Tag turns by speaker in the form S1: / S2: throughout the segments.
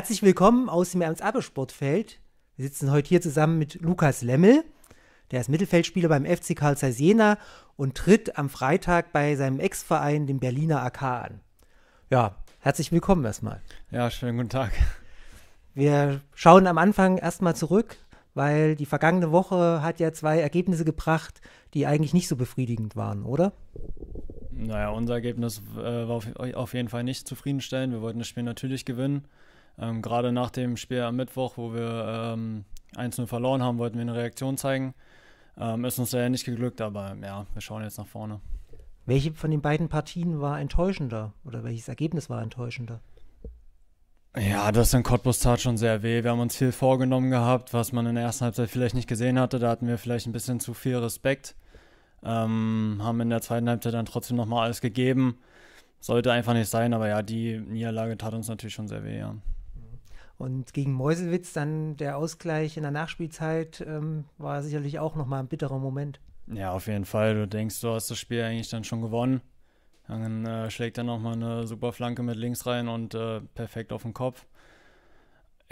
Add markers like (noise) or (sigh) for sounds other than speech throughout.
S1: Herzlich willkommen aus dem ernst abbe sportfeld Wir sitzen heute hier zusammen mit Lukas Lemmel. Der ist Mittelfeldspieler beim FC Karl Zeiss Jena und tritt am Freitag bei seinem Ex-Verein, dem Berliner AK, an. Ja, herzlich willkommen erstmal.
S2: Ja, schönen guten Tag.
S1: Wir schauen am Anfang erstmal zurück, weil die vergangene Woche hat ja zwei Ergebnisse gebracht, die eigentlich nicht so befriedigend waren, oder?
S2: Naja, unser Ergebnis äh, war auf, auf, jeden Fall nicht zufriedenstellend. Wir wollten das Spiel natürlich gewinnen. Ähm, gerade nach dem Spiel am Mittwoch, wo wir ähm, 1-0 verloren haben, wollten wir eine Reaktion zeigen. Ähm, ist uns ja nicht geglückt, aber ja, wir schauen jetzt nach vorne.
S1: Welche von den beiden Partien war enttäuschender oder welches Ergebnis war enttäuschender?
S2: Ja, das in Cottbus tat schon sehr weh. Wir haben uns viel vorgenommen gehabt, was man in der ersten Halbzeit vielleicht nicht gesehen hatte. Da hatten wir vielleicht ein bisschen zu viel Respekt. Ähm, haben in der zweiten Halbzeit dann trotzdem nochmal alles gegeben. Sollte einfach nicht sein, aber ja, die Niederlage tat uns natürlich schon sehr weh, ja. Mhm.
S1: Und gegen Meuselwitz dann der Ausgleich in der Nachspielzeit ähm, war sicherlich auch nochmal ein bitterer Moment.
S2: Ja, auf jeden Fall. Du denkst, du hast das Spiel eigentlich dann schon gewonnen. Dann äh, schlägt er nochmal eine super Flanke mit links rein und äh, perfekt auf den Kopf.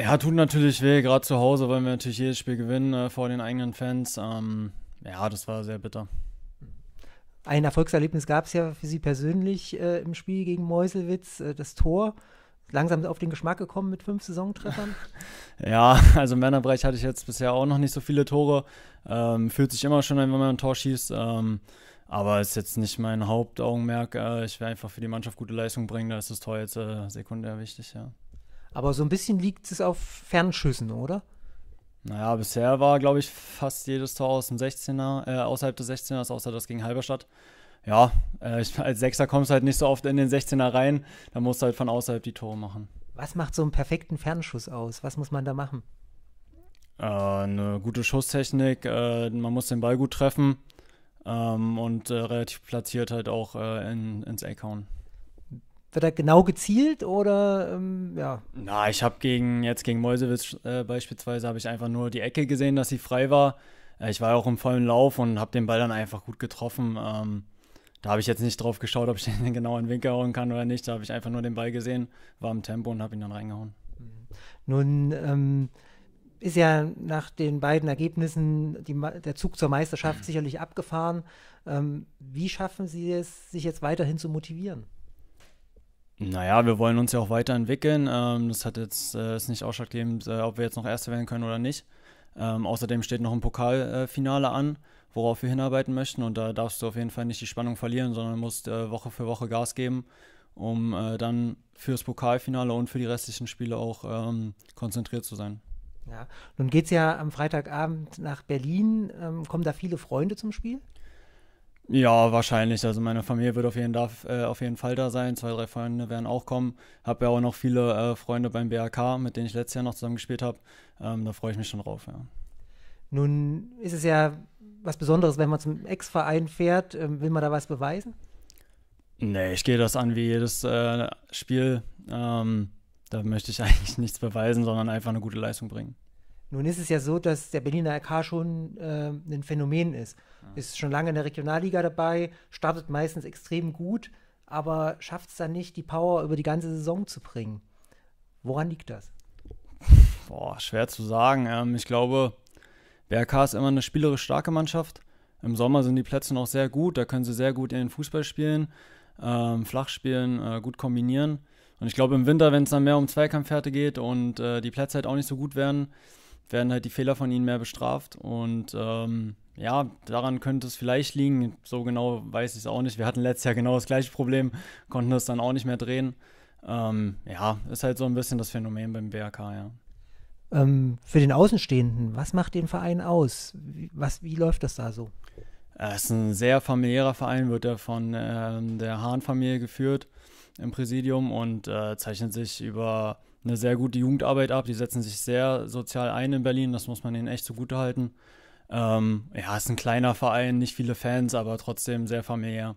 S2: Ja, tut natürlich weh, gerade zu Hause wollen wir natürlich jedes Spiel gewinnen äh, vor den eigenen Fans. Ähm, ja, das war sehr bitter ein Erfolgserlebnis gab es ja
S1: für Sie persönlich äh, im Spiel gegen Meuselwitz, äh, das Tor. Langsam auf den Geschmack gekommen mit fünf Saisontreffern? (laughs)
S2: Ja, also im Wernerbereich hatte ich jetzt bisher auch noch nicht so viele Tore. Ähm, fühlt sich immer schon an, wenn man ein Tor schießt. Ähm, aber ist jetzt nicht mein Hauptaugenmerk. Äh, ich will einfach für die Mannschaft gute Leistung bringen. Da ist das Tor jetzt äh, sekundär wichtig, ja.
S1: Aber so ein bisschen liegt es auf Fernschüssen, oder?
S2: Naja, bisher war, glaube ich, fast jedes Tor aus dem 16er, äh, außerhalb des 16ers, außer das gegen Halberstadt. Ja, äh, als Sechser kommst du halt nicht so oft in den 16er rein, da musst du halt von außerhalb die Tore machen.
S1: Was macht so einen perfekten Fernschuss aus? Was muss man da machen?
S2: Äh, eine gute Schusstechnik, äh, man muss den Ball gut treffen ähm, und äh, relativ platziert halt auch äh, in, ins Eck hauen.
S1: Wird er genau gezielt oder ähm, ja?
S2: Na, ich habe gegen jetzt gegen Mäusewitz äh, beispielsweise habe ich einfach nur die Ecke gesehen, dass sie frei war. Äh, ich war auch im vollen Lauf und habe den Ball dann einfach gut getroffen. Ähm, da habe ich jetzt nicht drauf geschaut, ob ich (laughs) den genau in den Winkel hauen kann oder nicht. Da habe ich einfach nur den Ball gesehen, war im Tempo und habe ihn dann reingehauen. Mhm.
S1: Nun ähm, ist ja nach den beiden Ergebnissen die, der Zug zur Meisterschaft mhm. sicherlich abgefahren. Ähm, wie schaffen Sie es, sich jetzt weiterhin zu motivieren?
S2: Naja, wir wollen uns ja auch weiterentwickeln. Ähm, das hat jetzt äh, ist nicht ausschlaggebend, äh, ob wir jetzt noch Erste werden können oder nicht. Ähm, außerdem steht noch ein Pokalfinale an, worauf wir hinarbeiten möchten. Und da darfst du auf jeden Fall nicht die Spannung verlieren, sondern musst äh, Woche für Woche Gas geben, um äh, dann fürs Pokalfinale und für die restlichen Spiele auch ähm, konzentriert zu sein. Ja, nun geht es ja am
S1: Freitagabend nach Berlin. Ähm, kommen da viele Freunde zum Spiel?
S2: Ja, wahrscheinlich. Also meine Familie wird auf jeden, Darf, äh, auf jeden Fall da sein. Zwei, drei Freunde werden auch kommen. Habe ja auch noch viele äh, Freunde beim BRK, mit denen ich letztes Jahr noch zusammen gespielt habe. Ähm, da freue ich mich schon drauf, ja.
S1: Nun ist es ja was Besonderes, wenn man zum Ex-Verein fährt. Ähm, will man da was beweisen?
S2: Nee, ich gehe das an wie jedes äh, Spiel. Ähm, da möchte ich (laughs) eigentlich nichts beweisen, sondern einfach eine gute Leistung bringen.
S1: Nun ist es ja so, dass der Berliner RK schon äh, ein Phänomen ist ist schon lange in der Regionalliga dabei, startet meistens extrem gut, aber schafft es dann nicht, die Power über die ganze Saison zu bringen. Woran liegt das?
S2: Boah, schwer zu sagen. Ähm, ich glaube, BRK ist immer eine spielerisch starke Mannschaft. Im Sommer sind die Plätze noch sehr gut, da können sie sehr gut ihren Fußball spielen, ähm, flach spielen, äh, gut kombinieren. Und ich glaube, im Winter, wenn es dann mehr um Zweikampfhärte geht und äh, die Plätze halt auch nicht so gut werden, werden halt die Fehler von ihnen mehr bestraft. Und ähm, ja, daran könnte es vielleicht liegen. So genau weiß ich es auch nicht. Wir hatten letztes Jahr genau das gleiche Problem, konnten das dann auch nicht mehr drehen. Ähm, ja, ist halt so ein bisschen das Phänomen beim BRK, ja.
S1: Ähm, für den Außenstehenden, was macht den Verein aus? Wie, was, wie läuft das da so?
S2: Es äh, ist ein sehr familiärer Verein, wird ja von ähm, der Hahn-Familie geführt im Präsidium und äh, zeichnet sich über eine sehr gute Jugendarbeit ab. Die setzen sich sehr sozial ein in Berlin. Das muss man ihnen echt zugutehalten. Ähm, ja, ist ein kleiner Verein, nicht viele Fans, aber trotzdem sehr familiär.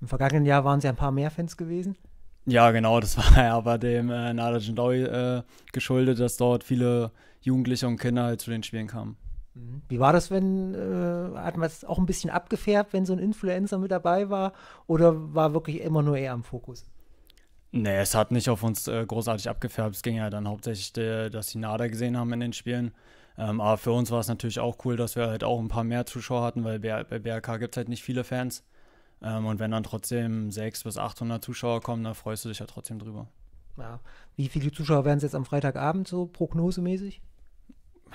S1: Im vergangenen Jahr waren sie ein paar mehr Fans gewesen.
S2: Ja, genau, das (laughs) war ja aber dem äh, Nada Jindawi äh, geschuldet, dass dort viele Jugendliche und Kinder halt zu den Spielen kamen. Mhm. Wie war das,
S1: wenn, äh, hat man es auch ein bisschen abgefärbt, wenn so ein Influencer mit dabei war? Oder war wirklich immer nur er am Fokus?
S2: Nee, es hat nicht auf uns äh, großartig abgefärbt. Es ging ja dann hauptsächlich, äh, dass die Nader gesehen haben in den Spielen. Ähm, aber für uns war es natürlich auch cool, dass wir halt auch ein paar mehr Zuschauer hatten, weil bei BRK gibt es halt nicht viele Fans. Ähm, und wenn dann trotzdem 600 bis 800 Zuschauer kommen, dann freust du dich ja trotzdem drüber.
S1: Ja. Wie viele Zuschauer werden es jetzt am Freitagabend so prognosemäßig?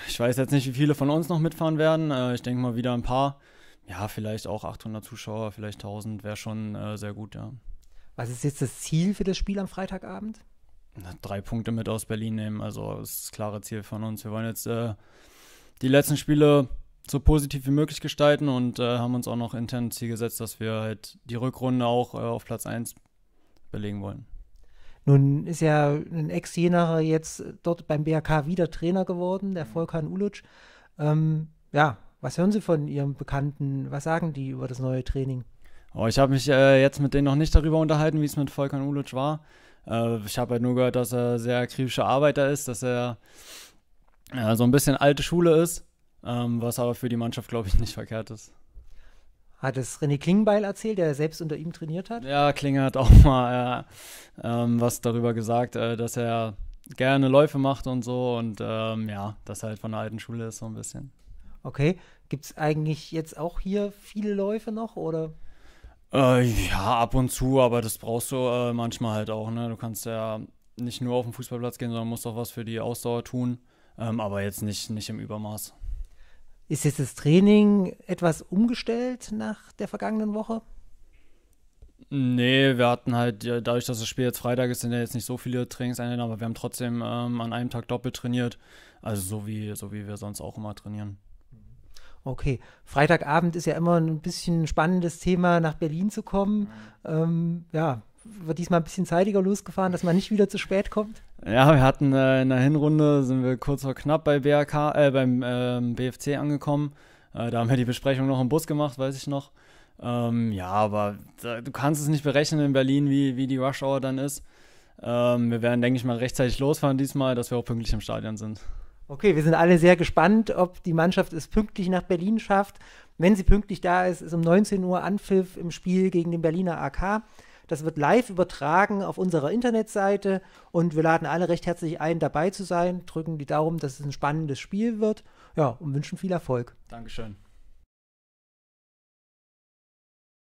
S2: Ich weiß jetzt nicht, wie viele von uns noch mitfahren werden. Äh, ich denke mal wieder ein paar. Ja, vielleicht auch 800 Zuschauer, vielleicht 1000 wäre schon äh, sehr gut, ja.
S1: Was ist jetzt das Ziel für das Spiel am Freitagabend?
S2: drei Punkte mit aus Berlin nehmen, also das ist das klare Ziel von uns. Wir wollen jetzt äh, die letzten Spiele so positiv wie möglich gestalten und äh, haben uns auch noch intern ein Ziel gesetzt, dass wir halt die Rückrunde auch äh, auf Platz 1 belegen wollen.
S1: Nun ist ja ein Ex-Jenaer jetzt dort beim BHK wieder Trainer geworden, der mhm. Volkan Ulic. Ähm, ja, was hören Sie von Ihrem Bekannten? Was sagen die über das neue Training?
S2: Oh, ich habe mich äh, jetzt mit denen noch nicht darüber unterhalten, wie es mit Volkan Ulic war. Äh, ich habe halt nur gehört, dass er sehr akribischer Arbeiter ist, dass er äh, so ein bisschen alte Schule ist, ähm, was aber für die Mannschaft, glaube ich, nicht verkehrt ist.
S1: Hat es René Klingbeil erzählt, der selbst unter ihm trainiert hat?
S2: Ja, Klinger hat auch (laughs) mal äh, ähm, was darüber gesagt, äh, dass er gerne Läufe macht und so und ähm, ja, dass er halt von der alten Schule ist so ein bisschen.
S1: Okay, gibt es eigentlich jetzt auch hier viele Läufe noch oder?
S2: Äh, ja, ab und zu, aber das brauchst du äh, manchmal halt auch. Ne? Du kannst ja nicht nur auf den Fußballplatz gehen, sondern musst auch was für die Ausdauer tun. Ähm, aber jetzt nicht, nicht im Übermaß. Ist jetzt das
S1: Training etwas umgestellt
S2: nach der vergangenen Woche? Nee, wir hatten halt, dadurch, dass das Spiel jetzt Freitag ist, sind ja jetzt nicht so viele Trainingseinheiten, aber wir haben trotzdem ähm, an einem Tag doppelt trainiert. Also so wie, so wie wir sonst auch immer trainieren.
S1: Okay, Freitagabend ist ja immer ein bisschen spannendes Thema, nach Berlin zu kommen. Ähm, ja, wird diesmal ein bisschen zeitiger losgefahren, dass man nicht wieder zu spät kommt?
S2: Ja, wir hatten äh, in der Hinrunde, sind wir kurz vor knapp bei BRK, äh, beim ähm, äh, BFC angekommen. da haben wir die Besprechung noch im Bus gemacht, weiß ich noch. Ähm, ja, aber da, du kannst es nicht berechnen in Berlin, wie, wie die Rush Hour dann ist. Ähm, wir werden, denke ich mal, rechtzeitig losfahren diesmal, dass wir auch pünktlich im Stadion sind.
S1: Okay, wir sind alle sehr gespannt, ob die Mannschaft es pünktlich nach Berlin schafft. Wenn sie pünktlich da ist, ist um 19 Uhr Anpfiff im Spiel gegen den Berliner AK. Das wird live übertragen auf unserer Internetseite und wir laden alle recht herzlich ein, dabei zu sein, drücken die Daumen, dass es ein spannendes Spiel wird. Ja, und wünschen viel Erfolg.
S2: Dankeschön.